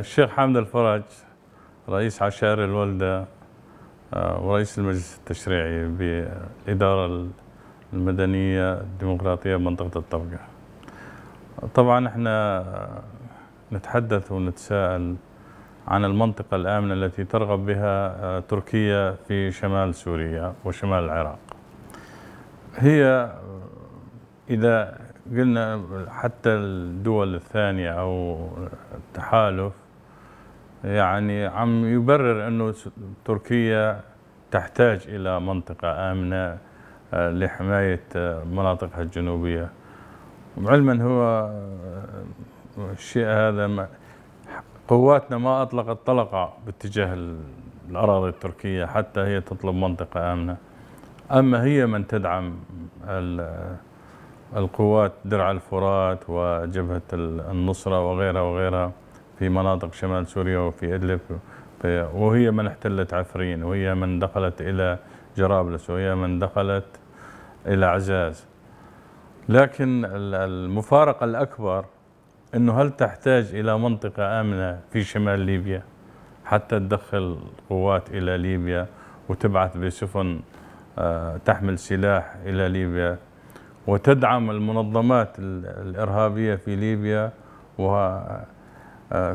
الشيخ حامد الفرج رئيس عشائر الوالدة آه، ورئيس المجلس التشريعي بالإدارة المدنية الديمقراطية بمنطقة الطبقة طبعا احنا نتحدث ونتساءل عن المنطقة الآمنة التي ترغب بها آه، تركيا في شمال سوريا وشمال العراق هي إذا قلنا حتى الدول الثانية أو التحالف يعني عم يبرر انه تركيا تحتاج الى منطقه امنه آه، لحمايه آه، مناطقها الجنوبيه علما هو آه، الشيء هذا ما قواتنا ما اطلقت طلقه باتجاه الاراضي التركيه حتى هي تطلب منطقه امنه اما هي من تدعم القوات درع الفرات وجبهه النصره وغيرها وغيرها في مناطق شمال سوريا وفي إدلب وهي من احتلت عفرين وهي من دخلت إلى جرابلس وهي من دخلت إلى عزاز لكن المفارقة الأكبر أنه هل تحتاج إلى منطقة آمنة في شمال ليبيا حتى تدخل قوات إلى ليبيا وتبعث بسفن آه، تحمل سلاح إلى ليبيا وتدعم المنظمات الإرهابية في ليبيا وها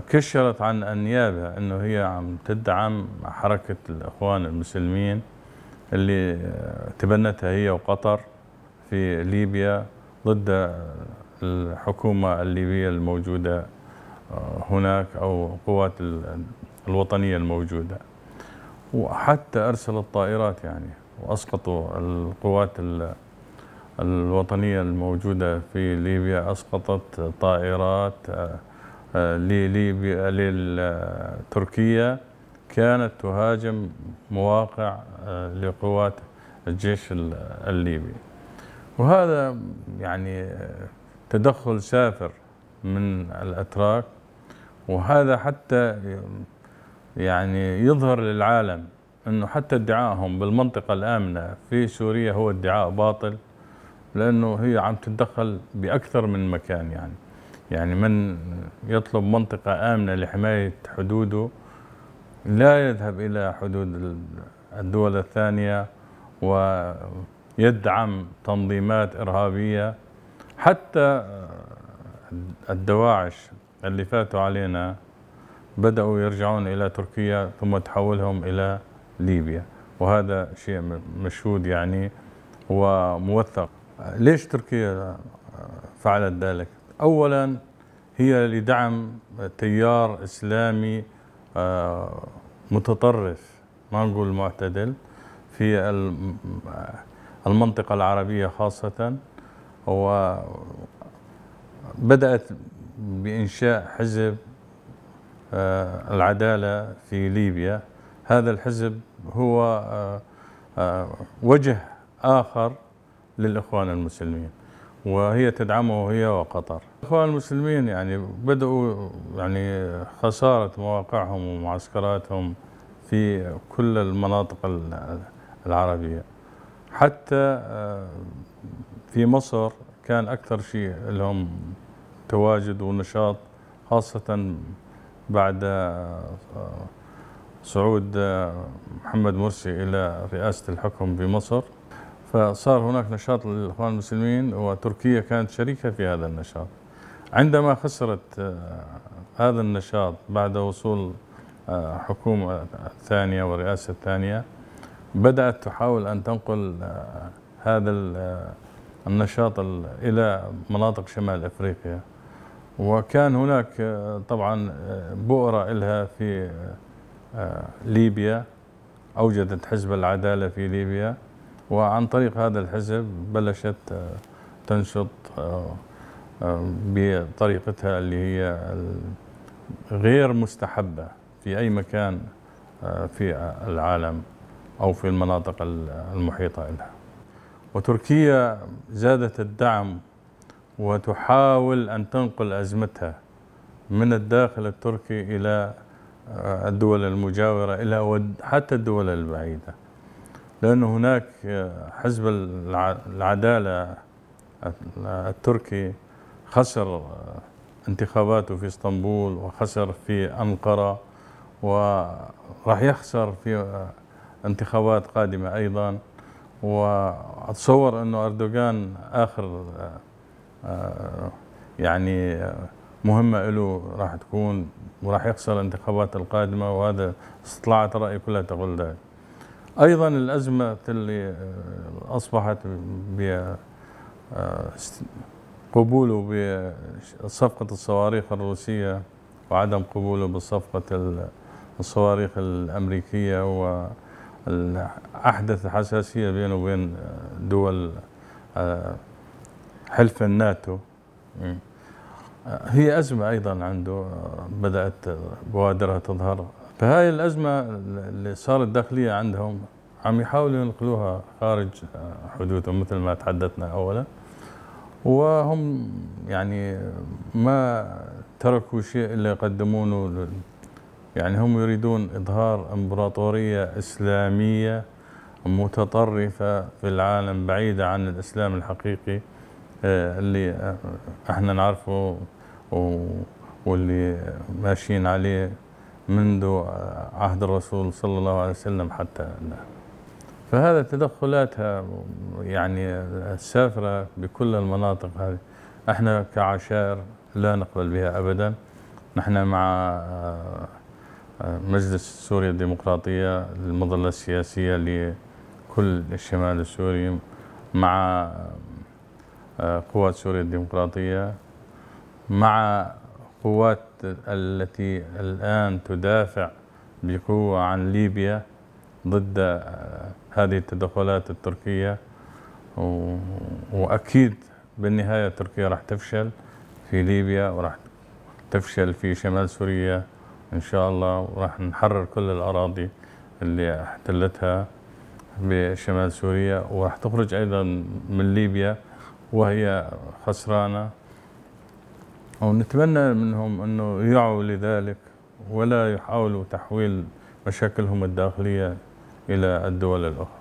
كشرت عن أنيابها أنه هي عم تدعم حركة الإخوان المسلمين اللي تبنتها هي وقطر في ليبيا ضد الحكومة الليبية الموجودة آه، هناك أو القوات الوطنية الموجودة وحتى أرسلت طائرات يعني وأسقطوا القوات الوطنية الموجودة في ليبيا أسقطت طائرات آه، لتركيا كانت تهاجم مواقع آه، لقوات الجيش الليبي وهذا يعني آه، تدخل سافر من الأتراك وهذا حتى يعني يظهر للعالم أنه حتى ادعائهم بالمنطقة الآمنة في سوريا هو ادعاء باطل لأنه هي عم تتدخل بأكثر من مكان يعني يعني من يطلب منطقة آمنة لحماية حدوده لا يذهب إلى حدود الدول الثانية ويدعم تنظيمات إرهابية حتى الدواعش اللي فاتوا علينا بدأوا يرجعون إلى تركيا ثم تحولهم إلى ليبيا وهذا شيء مشهود يعني وموثق ليش تركيا فعلت ذلك؟ أولا هي لدعم تيار إسلامي آه، متطرف ما نقول معتدل في المنطقة العربية خاصة وبدأت بإنشاء حزب آه، العدالة في ليبيا هذا الحزب هو آه، وجه آخر للإخوان المسلمين وهي تدعمه هي وقطر الاخوان المسلمين يعني بدأوا يعني خسارة مواقعهم ومعسكراتهم في كل المناطق العربية حتى آه، في مصر كان أكثر شيء لهم تواجد ونشاط خاصة بعد آه، صعود آه، محمد مرسي إلى رئاسة الحكم بمصر فصار هناك نشاط للإخوان المسلمين وتركيا كانت شريكة في هذا النشاط عندما خسرت آه، هذا النشاط بعد وصول آه، حكومة ثانية ورئاسة ثانية بدأت تحاول أن تنقل آه، هذا النشاط إلى مناطق شمال أفريقيا وكان هناك طبعا بؤرة لها في ليبيا أوجدت حزب العدالة في ليبيا وعن طريق هذا الحزب بلشت آه، تنشط آه، آه، بطريقتها اللي هي غير مستحبة في أي مكان في العالم أو في المناطق المحيطة لها وتركيا زادت الدعم وتحاول أن تنقل أزمتها من الداخل التركي إلى الدول المجاورة إلى حتى الدول البعيدة لأن هناك حزب العدالة التركي خسر انتخاباته في اسطنبول وخسر في أنقرة وراح يخسر في انتخابات قادمة أيضا وأتصور أنه أردوغان آخر يعني مهمة له راح تكون وراح يخسر الانتخابات القادمة وهذا استطلاعات رأي كلها تقول ذلك ايضا الازمه اللي آه، اصبحت آه، قبوله بصفقة الصواريخ الروسية وعدم قبوله بصفقة الصواريخ الأمريكية وأحدث حساسية بينه وبين آه، دول حلف الناتو هي أزمة أيضا عنده بدأت بوادرها تظهر فهاي الأزمة اللي صارت داخلية عندهم عم يحاولوا ينقلوها خارج حدودهم مثل ما تحدثنا أولا وهم يعني ما تركوا شيء إلا يقدمونه يعني هم يريدون إظهار إمبراطورية إسلامية متطرفة في العالم بعيدة عن الإسلام الحقيقي آه، اللي احنا نعرفه واللي ماشيين عليه منذ آه، عهد الرسول صلى الله عليه وسلم حتى الان فهذا تدخلاتها آه، يعني السافرة آه، بكل المناطق هذه احنا كعشائر لا نقبل بها أبدا نحن مع مجلس سوريا الديمقراطية المظلة السياسية لكل الشمال السوري مع قوات سوريا الديمقراطية مع القوات التي الآن تدافع بقوة عن ليبيا ضد آه، هذه التدخلات التركية وأكيد بالنهاية تركيا راح تفشل في ليبيا وراح تفشل في شمال سوريا إن شاء الله وراح نحرر كل الأراضي اللي احتلتها بشمال سوريا وراح تخرج أيضا من ليبيا وهي خسرانة أو نتمنى منهم أنه يعوا لذلك ولا يحاولوا تحويل مشاكلهم الداخلية إلى الدول الأخرى